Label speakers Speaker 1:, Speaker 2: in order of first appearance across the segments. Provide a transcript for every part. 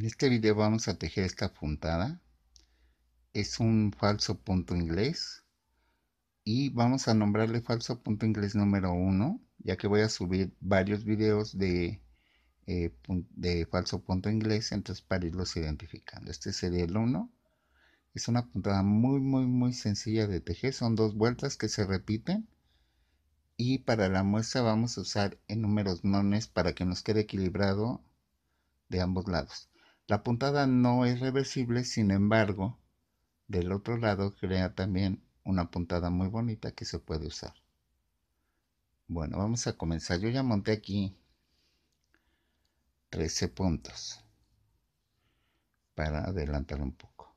Speaker 1: En este video vamos a tejer esta puntada. Es un falso punto inglés. Y vamos a nombrarle falso punto inglés número 1, ya que voy a subir varios videos de, eh, de falso punto inglés, entonces para irlos identificando. Este sería el 1. Es una puntada muy, muy, muy sencilla de tejer. Son dos vueltas que se repiten. Y para la muestra vamos a usar en números nones para que nos quede equilibrado de ambos lados. La puntada no es reversible, sin embargo, del otro lado crea también una puntada muy bonita que se puede usar. Bueno, vamos a comenzar. Yo ya monté aquí 13 puntos para adelantar un poco.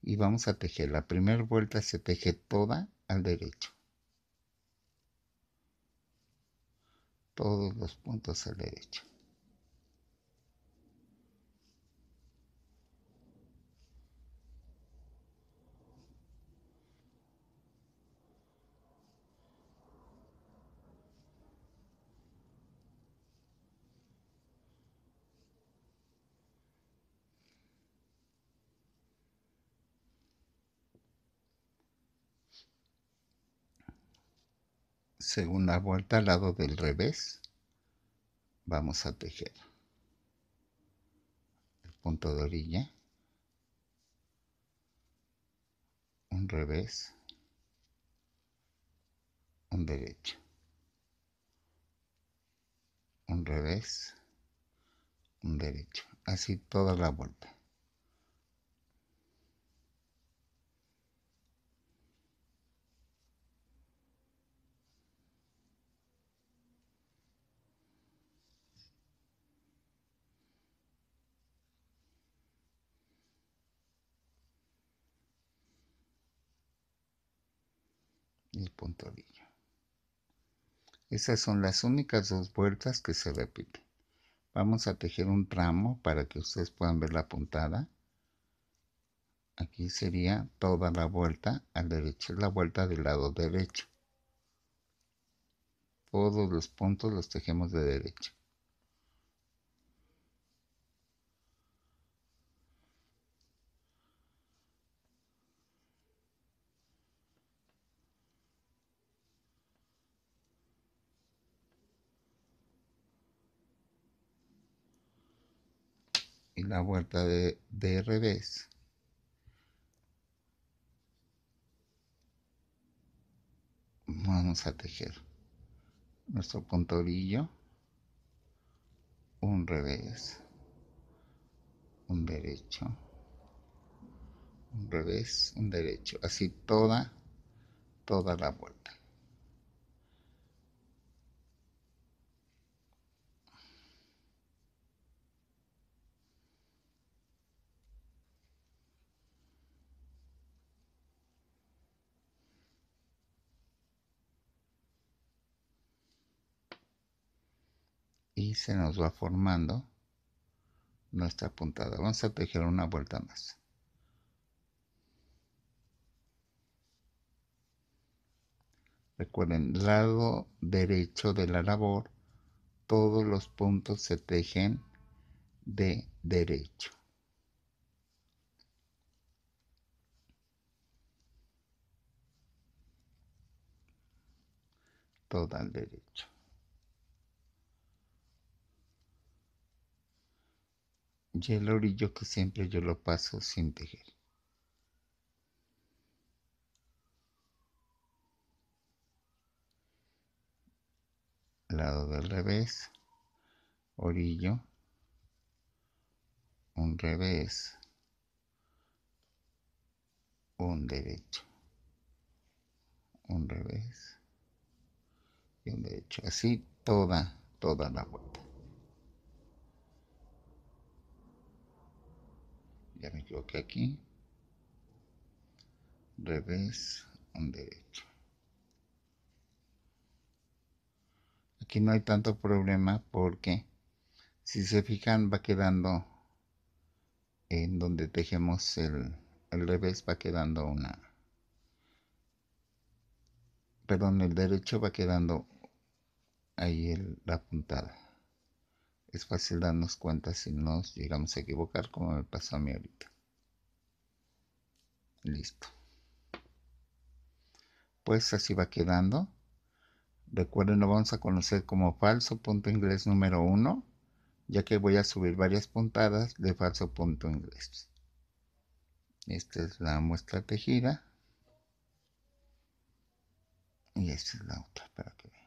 Speaker 1: Y vamos a tejer. La primera vuelta se teje toda al derecho. Todos los puntos al derecho. segunda vuelta al lado del revés vamos a tejer el punto de orilla un revés un derecho un revés un derecho así toda la vuelta puntadillo. Esas son las únicas dos vueltas que se repiten. Vamos a tejer un tramo para que ustedes puedan ver la puntada. Aquí sería toda la vuelta al derecho, la vuelta del lado derecho. Todos los puntos los tejemos de derecho. y la vuelta de, de revés. Vamos a tejer nuestro contorillo, un revés, un derecho, un revés, un derecho, así toda, toda la vuelta. y se nos va formando nuestra puntada. Vamos a tejer una vuelta más. Recuerden, lado derecho de la labor, todos los puntos se tejen de derecho. Todo al derecho. y el orillo que siempre yo lo paso sin tejer. Lado del revés, orillo, un revés, un derecho, un revés y un derecho. Así toda, toda la vuelta. ya me equivoqué aquí, revés, un derecho. Aquí no hay tanto problema porque si se fijan va quedando en donde tejemos el, el revés va quedando una perdón el derecho va quedando ahí la puntada es fácil darnos cuenta si nos llegamos a equivocar como me pasó a mí ahorita. Listo. Pues así va quedando. Recuerden, lo vamos a conocer como falso punto inglés número uno. ya que voy a subir varias puntadas de falso punto inglés. Esta es la muestra tejida. Y esta es la otra, para que